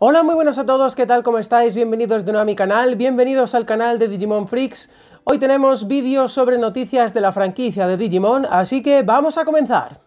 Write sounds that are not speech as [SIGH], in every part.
Hola, muy buenas a todos, ¿qué tal? ¿Cómo estáis? Bienvenidos de nuevo a mi canal, bienvenidos al canal de Digimon Freaks. Hoy tenemos vídeos sobre noticias de la franquicia de Digimon, así que vamos a comenzar.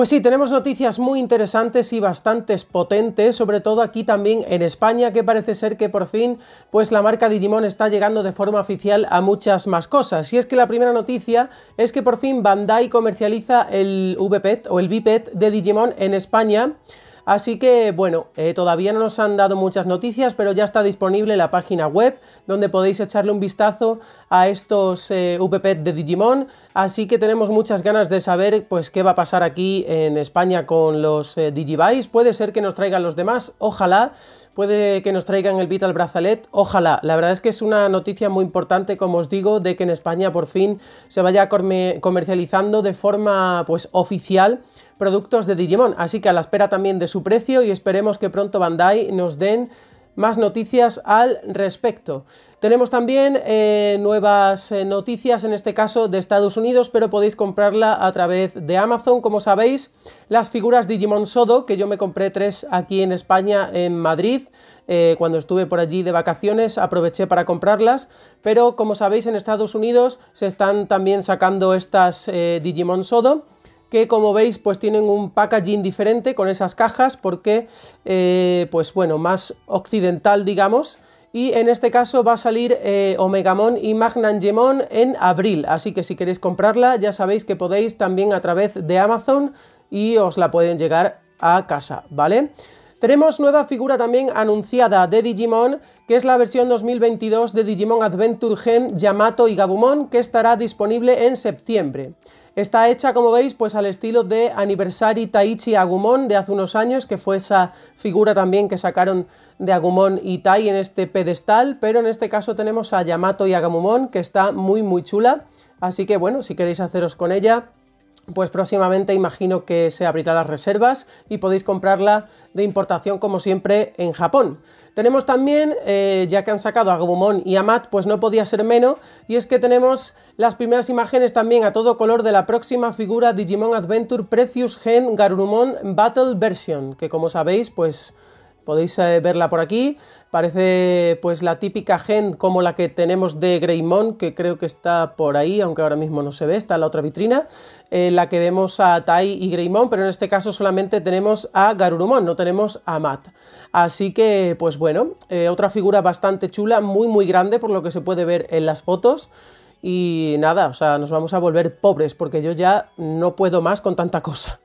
Pues sí, tenemos noticias muy interesantes y bastantes potentes, sobre todo aquí también en España, que parece ser que por fin pues la marca Digimon está llegando de forma oficial a muchas más cosas. Y es que la primera noticia es que por fin Bandai comercializa el VPET o el VPET de Digimon en España. Así que bueno, eh, todavía no nos han dado muchas noticias, pero ya está disponible la página web donde podéis echarle un vistazo a estos UPP eh, de Digimon, así que tenemos muchas ganas de saber pues qué va a pasar aquí en España con los eh, Digivice, puede ser que nos traigan los demás, ojalá, puede que nos traigan el Vital Brazalet, ojalá, la verdad es que es una noticia muy importante, como os digo, de que en España por fin se vaya comercializando de forma pues oficial productos de Digimon, así que a la espera también de su precio y esperemos que pronto Bandai nos den más noticias al respecto. Tenemos también eh, nuevas eh, noticias, en este caso de Estados Unidos, pero podéis comprarla a través de Amazon. Como sabéis, las figuras Digimon Sodo, que yo me compré tres aquí en España, en Madrid, eh, cuando estuve por allí de vacaciones, aproveché para comprarlas, pero como sabéis, en Estados Unidos se están también sacando estas Digimon Sodo que como veis pues tienen un packaging diferente con esas cajas porque eh, pues bueno, más occidental digamos y en este caso va a salir eh, Omegamon y Magnangemon en abril, así que si queréis comprarla ya sabéis que podéis también a través de Amazon y os la pueden llegar a casa, ¿vale? Tenemos nueva figura también anunciada de Digimon, que es la versión 2022 de Digimon Adventure Gem Yamato y Gabumon, que estará disponible en septiembre. Está hecha, como veis, pues al estilo de Anniversary Taichi Agumon de hace unos años, que fue esa figura también que sacaron de Agumon y Tai en este pedestal, pero en este caso tenemos a Yamato y Agamumon, que está muy muy chula, así que bueno, si queréis haceros con ella, pues próximamente imagino que se abrirán las reservas y podéis comprarla de importación como siempre en Japón. Tenemos también, eh, ya que han sacado a Gabumon y a Matt, pues no podía ser menos, y es que tenemos las primeras imágenes también a todo color de la próxima figura Digimon Adventure Precious Gen Garurumon Battle Version, que como sabéis, pues Podéis eh, verla por aquí. Parece pues la típica gen como la que tenemos de Greymon, que creo que está por ahí, aunque ahora mismo no se ve, está en la otra vitrina, la que vemos a Tai y Greymon, pero en este caso solamente tenemos a Garurumon, no tenemos a Matt. Así que, pues bueno, eh, otra figura bastante chula, muy muy grande por lo que se puede ver en las fotos. Y nada, o sea, nos vamos a volver pobres porque yo ya no puedo más con tanta cosa.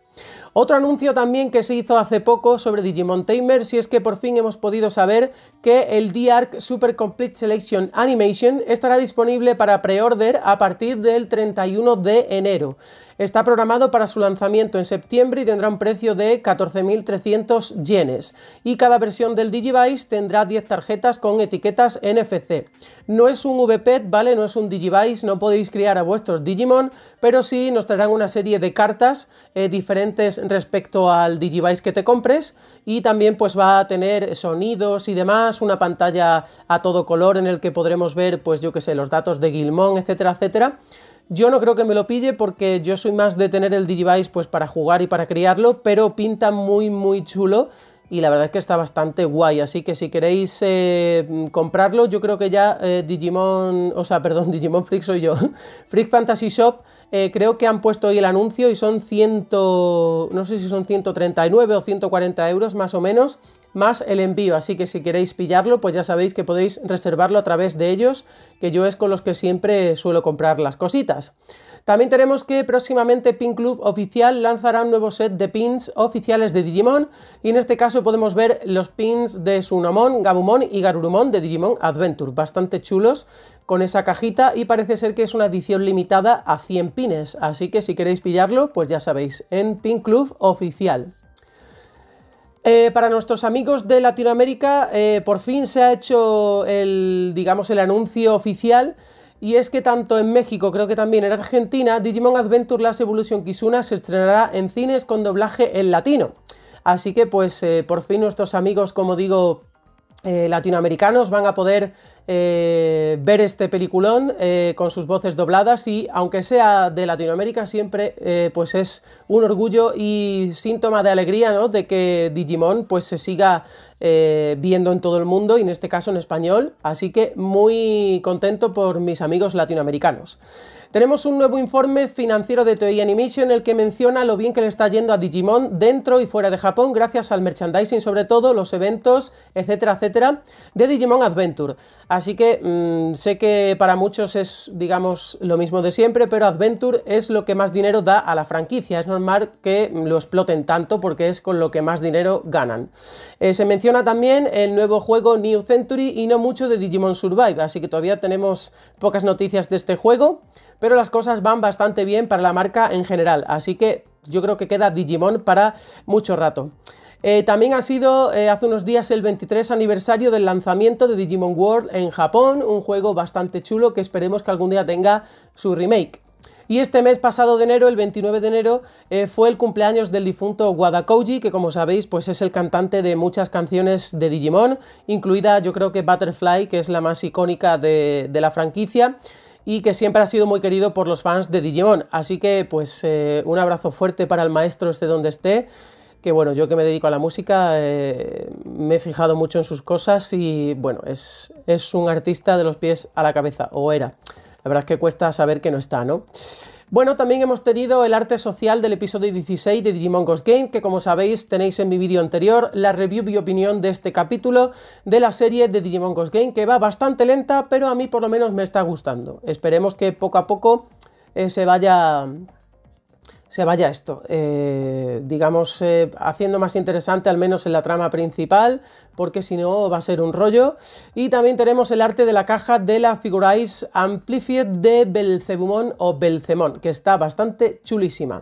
Otro anuncio también que se hizo hace poco sobre Digimon Tamer, si es que por fin hemos podido saber que el D-Arc Super Complete Selection Animation estará disponible para pre-order a partir del 31 de enero. Está programado para su lanzamiento en septiembre y tendrá un precio de 14.300 yenes. Y cada versión del Digivice tendrá 10 tarjetas con etiquetas NFC. No es un VPET, ¿vale? No es un Digivice, no podéis criar a vuestros Digimon, pero sí nos traerán una serie de cartas, eh, diferentes respecto al Digivice que te compres y también pues va a tener sonidos y demás, una pantalla a todo color en el que podremos ver pues yo que sé, los datos de Gilmón, etcétera, etcétera. Yo no creo que me lo pille porque yo soy más de tener el Digivice pues para jugar y para criarlo, pero pinta muy muy chulo y la verdad es que está bastante guay, así que si queréis eh, comprarlo, yo creo que ya eh, Digimon, o sea, perdón, [LAUGHS] Digimon Freak soy yo, [LAUGHS] Freak Fantasy Shop eh, creo que han puesto hoy el anuncio y son 100, no sé si son 139 o 140 euros más o menos, más el envío. Así que si queréis pillarlo, pues ya sabéis que podéis reservarlo a través de ellos, que yo es con los que siempre suelo comprar las cositas. También tenemos que próximamente Pin Club Oficial lanzará un nuevo set de pins oficiales de Digimon y en este caso podemos ver los pins de Sunomon, Gabumon y Garurumon de Digimon Adventure, bastante chulos con esa cajita y parece ser que es una edición limitada a 100 pines, así que si queréis pillarlo, pues ya sabéis, en Pin Club oficial. Eh, para nuestros amigos de Latinoamérica, eh, por fin se ha hecho el, digamos, el anuncio oficial y es que tanto en México, creo que también en Argentina, Digimon Adventure Last Evolution Kizuna se estrenará en cines con doblaje en latino. Así que pues eh, por fin nuestros amigos, como digo, eh, latinoamericanos van a poder eh, ver este peliculón eh, con sus voces dobladas y aunque sea de Latinoamérica siempre pues es un orgullo y síntoma de alegría de que Digimon pues se siga eh, viendo en todo el mundo y en este caso en español, así que muy contento por mis amigos latinoamericanos. Tenemos un nuevo informe financiero de Toei Animation el que menciona lo bien que le está yendo a Digimon dentro y fuera de Japón gracias al merchandising, sobre todo los eventos, etcétera, etcétera, de Digimon Adventure. Así que mm, sé que para muchos es, digamos, lo mismo de siempre, pero Adventure es lo que más dinero da a la franquicia. Es normal que lo exploten tanto porque es con lo que más dinero ganan. Eh, se menciona también el nuevo juego New Century y no mucho de Digimon Survive, así que todavía tenemos pocas noticias de este juego, pero las cosas van bastante bien para la marca en general, así que yo creo que queda Digimon para mucho rato. Eh, también ha sido eh, hace unos días el 23 aniversario del lanzamiento de Digimon World en Japón, un juego bastante chulo que esperemos que algún día tenga su remake. Y este mes pasado de enero, el 29 de enero, eh, fue el cumpleaños del difunto Wadakouji, que como sabéis, pues es el cantante de muchas canciones de Digimon, incluida yo creo que Butterfly, que es la más icónica de, la franquicia y que siempre ha sido muy querido por los fans de Digimon. Así que, pues, eh, un abrazo fuerte para el maestro esté donde esté, que bueno, yo que me dedico a la música, eh, me he fijado mucho en sus cosas y bueno, es, es un artista de los pies a la cabeza, o era. La verdad es que cuesta saber que no está, ¿no? Bueno, también hemos tenido el arte social del episodio 16 de Digimon Ghost Game, que como sabéis tenéis en mi vídeo anterior la review y opinión de este capítulo de la serie de Digimon Ghost Game, que va bastante lenta, pero a mí por lo menos me está gustando. Esperemos que poco a poco eh, se vaya se vaya esto, eh, digamos, eh, haciendo más interesante al menos en la trama principal, porque si no va a ser un rollo. Y también tenemos el arte de la caja de la Figurais Amplified de Belcebumón o Belcemón, que está bastante chulísima.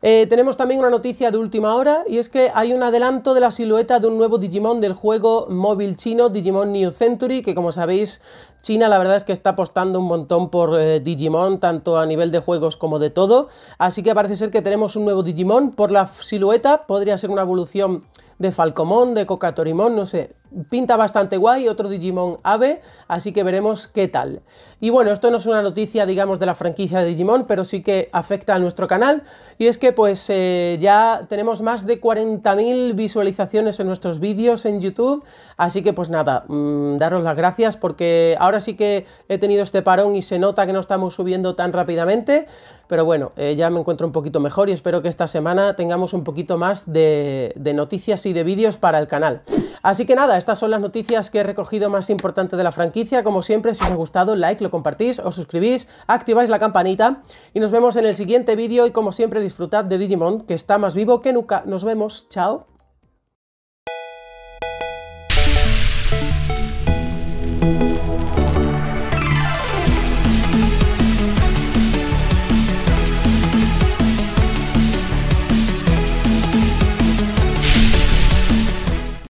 Eh, tenemos también una noticia de última hora y es que hay un adelanto de la silueta de un nuevo Digimon del juego móvil chino Digimon New Century, que como sabéis, China la verdad es que está apostando un montón por eh, Digimon, tanto a nivel de juegos como de todo. Así que parece ser que tenemos un nuevo Digimon por la silueta, podría ser una evolución de Falcomón, de Cocatorimón, no sé, pinta bastante guay, otro Digimon Ave, así que veremos qué tal. Y bueno, esto no es una noticia, digamos, de la franquicia de Digimon, pero sí que afecta a nuestro canal, y es que pues eh, ya tenemos más de 40.000 visualizaciones en nuestros vídeos en YouTube, así que pues nada, mm, daros las gracias porque ahora sí que he tenido este parón y se nota que no estamos subiendo tan rápidamente, pero bueno, eh, ya me encuentro un poquito mejor y espero que esta semana tengamos un poquito más de, noticias y de vídeos para el canal. Así que nada, estas son las noticias que he recogido más importantes de la franquicia. Como siempre, si os ha gustado, like, lo compartís, os suscribís, activáis la campanita y nos vemos en el siguiente vídeo y como siempre disfrutad de Digimon, que está más vivo que nunca. Nos vemos, chao.